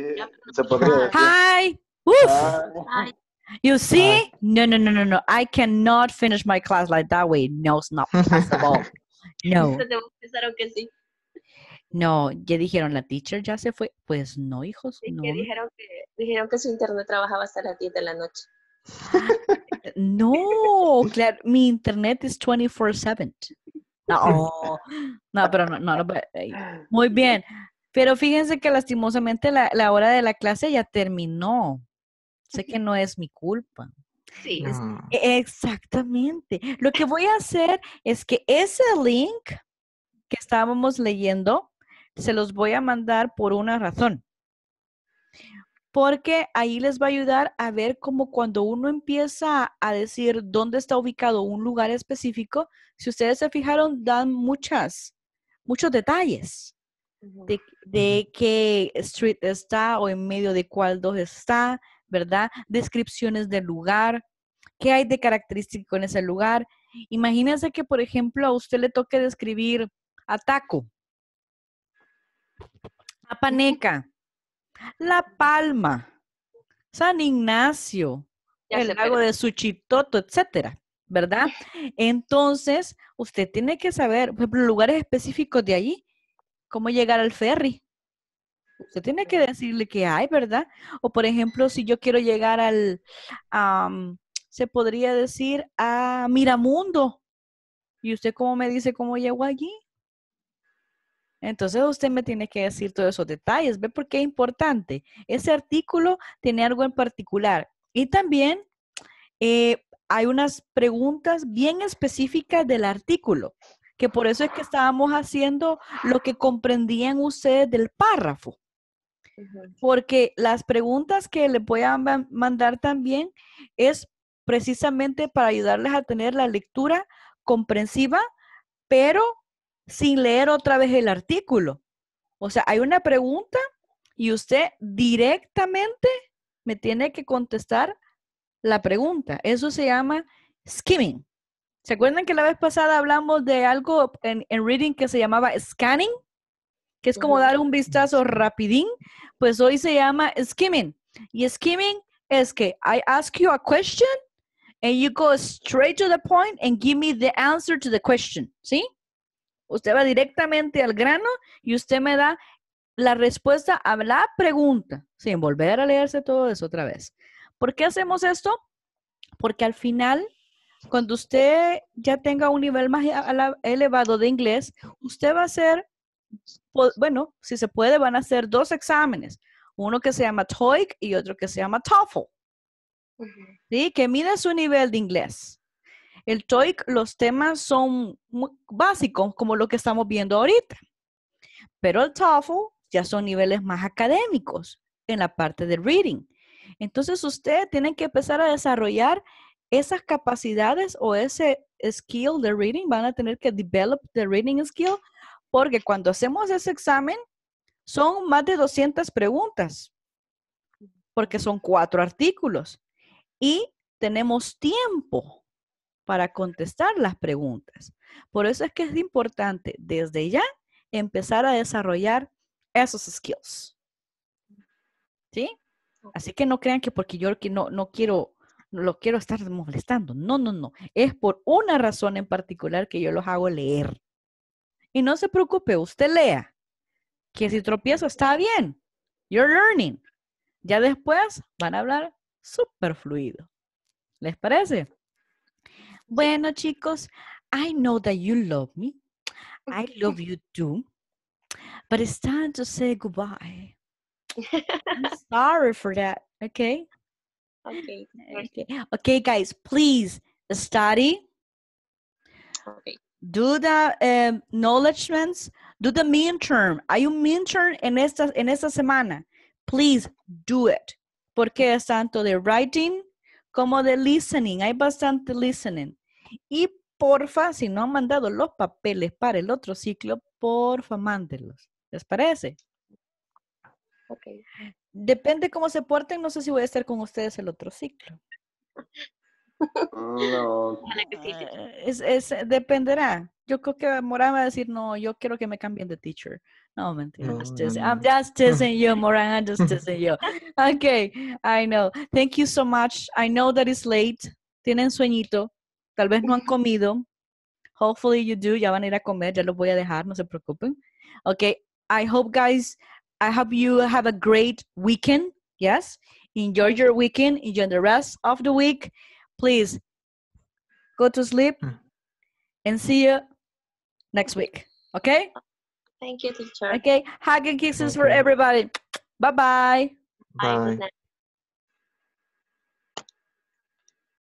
Eh, se podría decir. Hi. Oof. Hi. You see? No, no, no, no, no. I cannot finish my class like that way. No, it's not possible. No. Pensaron que sí. No, ya dijeron, la teacher ya se fue. Pues no, hijos, no. Que dijeron, que, dijeron que su internet trabajaba hasta las 10 de la noche. no, claro, mi internet es 24-7. No, no, pero no, no, no, muy bien. Pero fíjense que lastimosamente la, hora de la clase ya terminó. Sé que no es mi culpa. Sí. E, exactamente. Lo que voy a hacer es que ese link que estábamos leyendo, se los voy a mandar por una razón. Porque ahí les va a ayudar a ver cómo cuando uno empieza a decir dónde está ubicado un lugar específico, si ustedes se fijaron, dan muchas, muchos detalles de, qué street está o en medio de cuál dos está, ¿verdad? Descripciones del lugar, qué hay de característico en ese lugar. Imagínense que, por ejemplo, a usted le toque describir ataco Taco, Paneca, La Palma, San Ignacio, el lago de Suchitoto, etcétera, ¿verdad? Entonces, usted tiene que saber, por ejemplo, lugares específicos de allí cómo llegar al ferry. Usted tiene que decirle que hay, ¿verdad? O por ejemplo, si yo quiero llegar al, se podría decir, a Miramundo. ¿Y usted cómo me dice cómo llego allí? Entonces usted me tiene que decir todos esos detalles. ¿Ve por qué es importante? Ese artículo tiene algo en particular. Y también eh, hay unas preguntas bien específicas del artículo que por eso es que estábamos haciendo lo que comprendían ustedes del párrafo. Porque las preguntas que le voy a mandar también es precisamente para ayudarles a tener la lectura comprensiva, pero sin leer otra vez el artículo. O sea, hay una pregunta y usted directamente me tiene que contestar la pregunta. Eso se llama skimming. ¿Se acuerdan que la vez pasada hablamos de algo en, Reading que se llamaba scanning? Que es como dar un vistazo rapidín. Pues hoy se llama skimming. Y skimming es que I ask you a question and you go straight to the point and give me the answer to the question. ¿Sí? Usted va directamente al grano y usted me da la respuesta a la pregunta, sin volver a leerse todo eso otra vez. ¿Por qué hacemos esto? Porque al final cuando usted ya tenga un nivel más elevado de inglés, usted va a hacer, bueno, si se puede, van a hacer dos exámenes, uno que se llama TOEIC y otro que se llama TOEFL, ¿sí? que mide su nivel de inglés. El TOEIC, los temas son básicos, como lo que estamos viendo ahorita, pero el TOEFL ya son niveles más académicos en la parte de reading. Entonces usted tiene que empezar a desarrollar esas capacidades o ese skill de reading, van a tener que develop the reading skill, porque cuando hacemos ese examen, son más de 200 preguntas, porque son cuatro artículos y tenemos tiempo para contestar las preguntas. Por eso es que es importante desde ya empezar a desarrollar esos skills. ¿Sí? Así que no crean que porque yo no, no quiero lo quiero estar molestando. No, no, no. Es por una razón en particular que yo los hago leer. Y no se preocupe, usted lea. Que si tropiezo está bien. You're learning. Ya después van a hablar súper fluido. ¿Les parece? Bueno, chicos, I know that you love me. I love you too. But it's time to say goodbye. sorry for that, okay? Okay. Okay. Okay, guys, please study. Okay. Do the um, Do the midterm. Hay un midterm en esta, en esta semana. Please do it. Porque es tanto de writing como de listening. Hay bastante listening. Y porfa, si no han mandado los papeles para el otro ciclo, porfa, mándenlos. ¿Les parece? Okay. Depende cómo se porten, no sé si voy a estar con ustedes el otro ciclo. Eh, es, eh, dependerá. Yo creo que Morán va a decir, no, yo quiero que me cambien de teacher. No, mentira. I'm just you, Morán. I'm just teasing you. Okay, I know. Thank you so much. I know that it's late. Tienen sueñito. Tal vez no han comido. Hopefully you do. Ya van a ir a comer. Ya los voy a dejar. No se preocupen. Okay. I hope, guys, I hope you have a great weekend. Yes, enjoy your weekend, enjoy the rest of the week. Please go to sleep hmm. and see you next week. Okay? Thank you, teacher. Okay, hug and kisses okay. for everybody. Bye-bye. Bye. Bye.